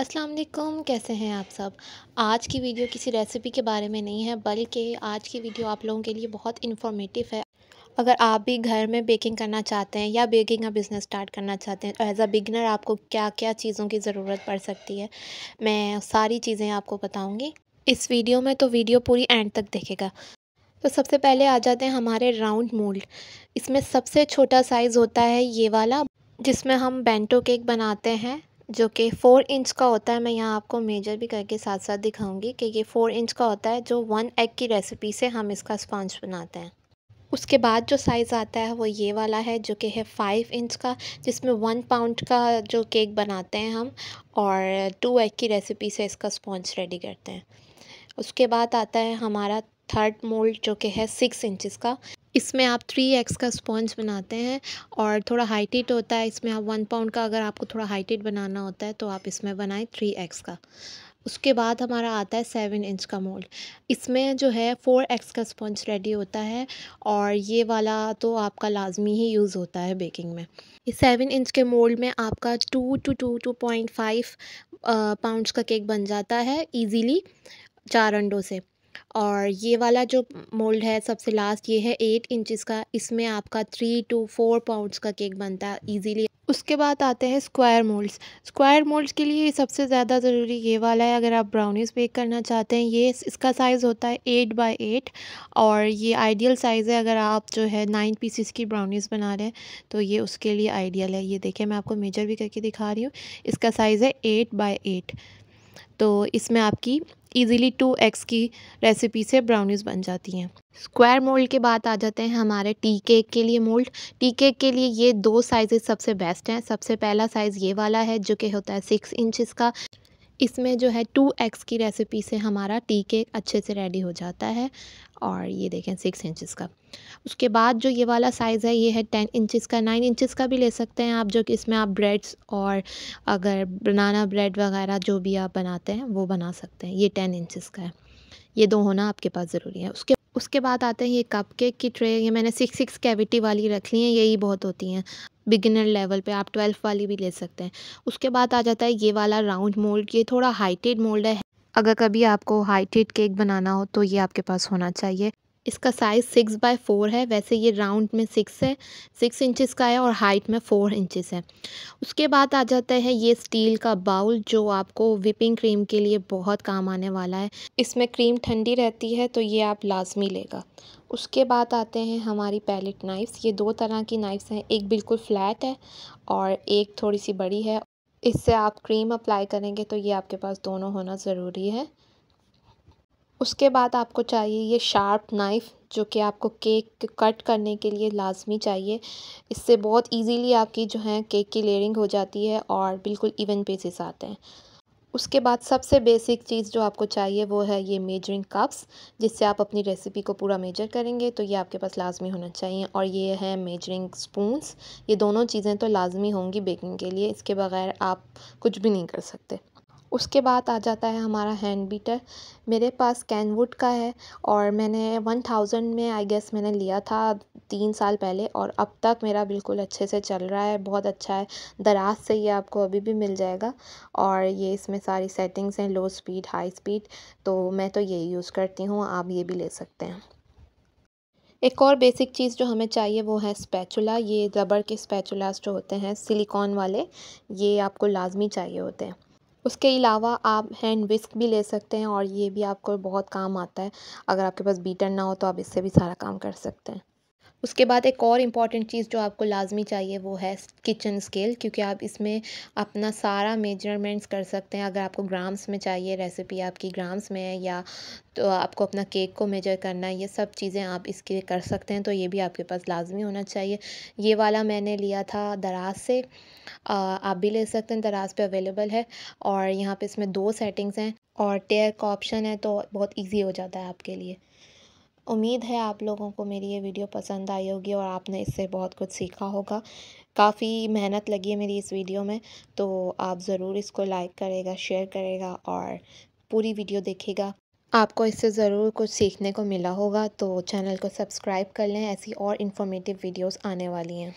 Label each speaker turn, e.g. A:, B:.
A: अस्सलाम वालेकुम कैसे हैं आप सब आज की वीडियो किसी रेसिपी के बारे में नहीं है बल्कि आज की वीडियो आप लोगों के लिए बहुत इन्फॉर्मेटिव है अगर आप भी घर में बेकिंग करना चाहते हैं या बेकिंग का बिज़नेस स्टार्ट करना चाहते हैं एज़ अ बिगनर आपको क्या क्या चीज़ों की ज़रूरत पड़ सकती है मैं सारी चीज़ें आपको बताऊँगी इस वीडियो में तो वीडियो पूरी एंड तक देखेगा तो सबसे पहले आ जाते हैं हमारे राउंड मोल्ड इसमें सबसे छोटा साइज़ होता है ये वाला जिसमें हम बेंटो केक बनाते हैं जो कि फ़ोर इंच का होता है मैं यहाँ आपको मेजर भी करके साथ साथ दिखाऊंगी कि ये फ़ोर इंच का होता है जो वन एग की रेसिपी से हम इसका स्पॉन्ज बनाते हैं उसके बाद जो साइज़ आता है वो ये वाला है जो कि है फाइव इंच का जिसमें वन पाउंड का जो केक बनाते हैं हम और टू एग की रेसिपी से इसका स्पॉन्ज रेडी करते हैं उसके बाद आता है हमारा थर्ड मोल्ड जो कि है सिक्स इंचज़ का इसमें आप थ्री एक्स का स्पॉन्ज बनाते हैं और थोड़ा हाइटेड होता है इसमें आप वन पाउंड का अगर आपको थोड़ा हाइटेड बनाना होता है तो आप इसमें बनाएं थ्री एक्स का उसके बाद हमारा आता है सेवन इंच का मोल्ड इसमें जो है फ़ोर एक्स का स्पॉन्ज रेडी होता है और ये वाला तो आपका लाजमी ही यूज़ होता है बेकिंग में इस सेवन इंच के मोल्ड में आपका two two two two point five pounds का केक बन जाता है ईज़िली चार अंडों से और ये वाला जो मोल्ड है सबसे लास्ट ये है एट इंचज़ का इसमें आपका थ्री टू फोर पाउंड्स का केक बनता है ईजीली उसके बाद आते हैं स्क्वायर मोल्ड्स स्क्वायर मोल्ड्स के लिए सबसे ज़्यादा ज़रूरी ये वाला है अगर आप ब्राउनीज़ बेक करना चाहते हैं ये इसका साइज़ होता है एट बाई एट और ये आइडियल साइज़ है अगर आप जो है नाइन पीसीस की ब्राउनीज़ बना रहे हैं तो ये उसके लिए आइडियल है ये देखिए मैं आपको मेजर भी करके दिखा रही हूँ इसका साइज़ है एट बाई एट तो इसमें आपकी ईज़िली टू एक्स की रेसिपी से ब्राउनीज़ बन जाती हैं स्क्वायर मोल्ड के बाद आ जाते हैं हमारे टी केक के लिए मोल्ड टी केक के लिए ये दो साइज़ सबसे बेस्ट हैं सबसे पहला साइज़ ये वाला है जो कि होता है सिक्स इंचज़ का इसमें जो है टू एक्स की रेसिपी से हमारा टी केक अच्छे से रेडी हो जाता है और ये देखें सिक्स इंचेस का उसके बाद जो ये वाला साइज़ है ये है टेन इंचेस का नाइन इंचेस का भी ले सकते हैं आप जो कि इसमें आप ब्रेड्स और अगर बनाना ब्रेड वगैरह जो भी आप बनाते हैं वो बना सकते हैं ये टेन इंचज़ का है ये दो होना आपके पास ज़रूरी है उसके उसके बाद आते हैं ये कप केक की ट्रे ये मैंने सिक्स सिक्स कैविटी वाली रख ली है यही बहुत होती हैं बिगिनर लेवल पे आप ट्वेल्थ वाली भी ले सकते हैं उसके बाद आ जाता है ये वाला राउंड मोल्ड ये थोड़ा हाइटेड मोल्ड है अगर कभी आपको हाइटेड केक बनाना हो तो ये आपके पास होना चाहिए इसका साइज़ सिक्स बाय फ़ोर है वैसे ये राउंड में सिक्स है सिक्स इंचेस का है और हाइट में फ़ोर इंचेस है उसके बाद आ जाता है ये स्टील का बाउल जो आपको विपिंग क्रीम के लिए बहुत काम आने वाला है इसमें क्रीम ठंडी रहती है तो ये आप लाजमी लेगा उसके बाद आते हैं हमारी पैलेट नाइफ़्स ये दो तरह की नाइफ़्स हैं एक बिल्कुल फ़्लैट है और एक थोड़ी सी बड़ी है इससे आप क्रीम अप्लाई करेंगे तो ये आपके पास दोनों होना ज़रूरी है उसके बाद आपको चाहिए ये शार्प नाइफ़ जो कि आपको केक कट करने के लिए लाजमी चाहिए इससे बहुत इजीली आपकी जो है केक की लेयरिंग हो जाती है और बिल्कुल इवन पेसिस आते हैं उसके बाद सबसे बेसिक चीज़ जो आपको चाहिए वो है ये मेजरिंग कप्स जिससे आप अपनी रेसिपी को पूरा मेजर करेंगे तो ये आपके पास लाजमी होना चाहिए और ये है मेजरिंग स्पून्स ये दोनों चीज़ें तो लाजमी होंगी बेकिंग के लिए इसके बगैर आप कुछ भी नहीं कर सकते उसके बाद आ जाता है हमारा हैंड बीटर मेरे पास कैनवुड का है और मैंने वन थाउजेंड में आई गेस मैंने लिया था तीन साल पहले और अब तक मेरा बिल्कुल अच्छे से चल रहा है बहुत अच्छा है दराज से ये आपको अभी भी मिल जाएगा और ये इसमें सारी सेटिंग्स हैं लो स्पीड हाई स्पीड तो मैं तो ये यूज़ करती हूँ आप ये भी ले सकते हैं एक और बेसिक चीज़ जो हमें चाहिए वो है स्पैचुला ये रबर के स्पैचुलास जो होते हैं सिलिकॉन वाले ये आपको लाजमी चाहिए होते हैं उसके अलावा आप हैंड विस्क भी ले सकते हैं और ये भी आपको बहुत काम आता है अगर आपके पास बीटर ना हो तो आप इससे भी सारा काम कर सकते हैं उसके बाद एक और इम्पॉर्टेंट चीज़ जो आपको लाजमी चाहिए वो है किचन स्केल क्योंकि आप इसमें अपना सारा मेजरमेंट्स कर सकते हैं अगर आपको ग्राम्स में चाहिए रेसिपी आपकी ग्राम्स में है या तो आपको अपना केक को मेजर करना है ये सब चीज़ें आप इसके लिए कर सकते हैं तो ये भी आपके पास लाजमी होना चाहिए ये वाला मैंने लिया था दराज से आ, आप भी ले सकते हैं दराज पर अवेलेबल है और यहाँ पर इसमें दो सेटिंग्स हैं और टेयर का ऑप्शन है तो बहुत ईजी हो जाता है आपके लिए उम्मीद है आप लोगों को मेरी ये वीडियो पसंद आई होगी और आपने इससे बहुत कुछ सीखा होगा काफ़ी मेहनत लगी है मेरी इस वीडियो में तो आप ज़रूर इसको लाइक करेगा शेयर करेगा और पूरी वीडियो देखेगा आपको इससे ज़रूर कुछ सीखने को मिला होगा तो चैनल को सब्सक्राइब कर लें ऐसी और इन्फॉर्मेटिव वीडियोस आने वाली हैं